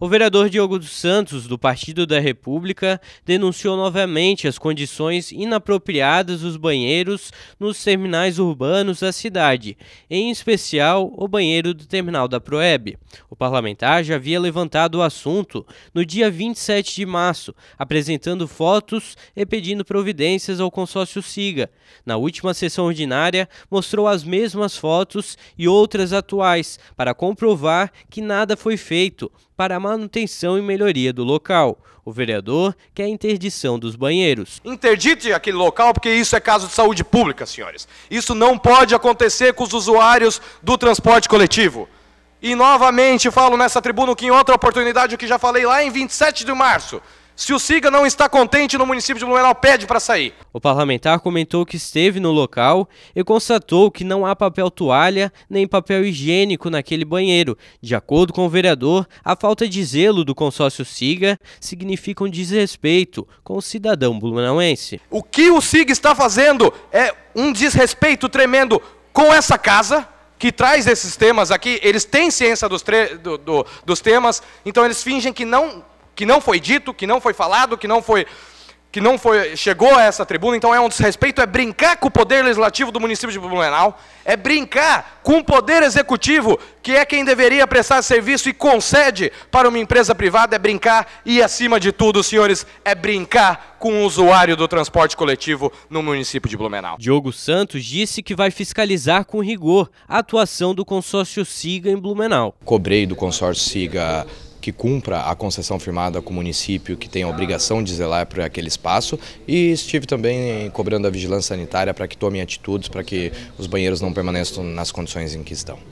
O vereador Diogo dos Santos, do Partido da República, denunciou novamente as condições inapropriadas dos banheiros nos terminais urbanos da cidade, em especial o banheiro do terminal da Proeb. O parlamentar já havia levantado o assunto no dia 27 de março, apresentando fotos e pedindo providências ao consórcio SIGA. Na última sessão ordinária, mostrou as mesmas fotos e outras atuais para comprovar que nada foi feito para manutenção e melhoria do local. O vereador quer a interdição dos banheiros. Interdite aquele local porque isso é caso de saúde pública, senhores. Isso não pode acontecer com os usuários do transporte coletivo. E novamente falo nessa tribuna que em outra oportunidade o que já falei lá em 27 de março. Se o SIGA não está contente no município de Blumenau, pede para sair. O parlamentar comentou que esteve no local e constatou que não há papel toalha nem papel higiênico naquele banheiro. De acordo com o vereador, a falta de zelo do consórcio SIGA significa um desrespeito com o cidadão blumenauense. O que o SIGA está fazendo é um desrespeito tremendo com essa casa, que traz esses temas aqui, eles têm ciência dos, do, do, dos temas, então eles fingem que não que não foi dito, que não foi falado, que não foi que não foi chegou a essa tribuna, então é um desrespeito é brincar com o poder legislativo do município de Blumenau, é brincar com o poder executivo, que é quem deveria prestar serviço e concede para uma empresa privada, é brincar e acima de tudo, senhores, é brincar com o usuário do transporte coletivo no município de Blumenau. Diogo Santos disse que vai fiscalizar com rigor a atuação do consórcio Siga em Blumenau. Cobrei do consórcio Siga que cumpra a concessão firmada com o município, que tem a obrigação de zelar por aquele espaço. E estive também cobrando a vigilância sanitária para que tome atitudes para que os banheiros não permaneçam nas condições em que estão.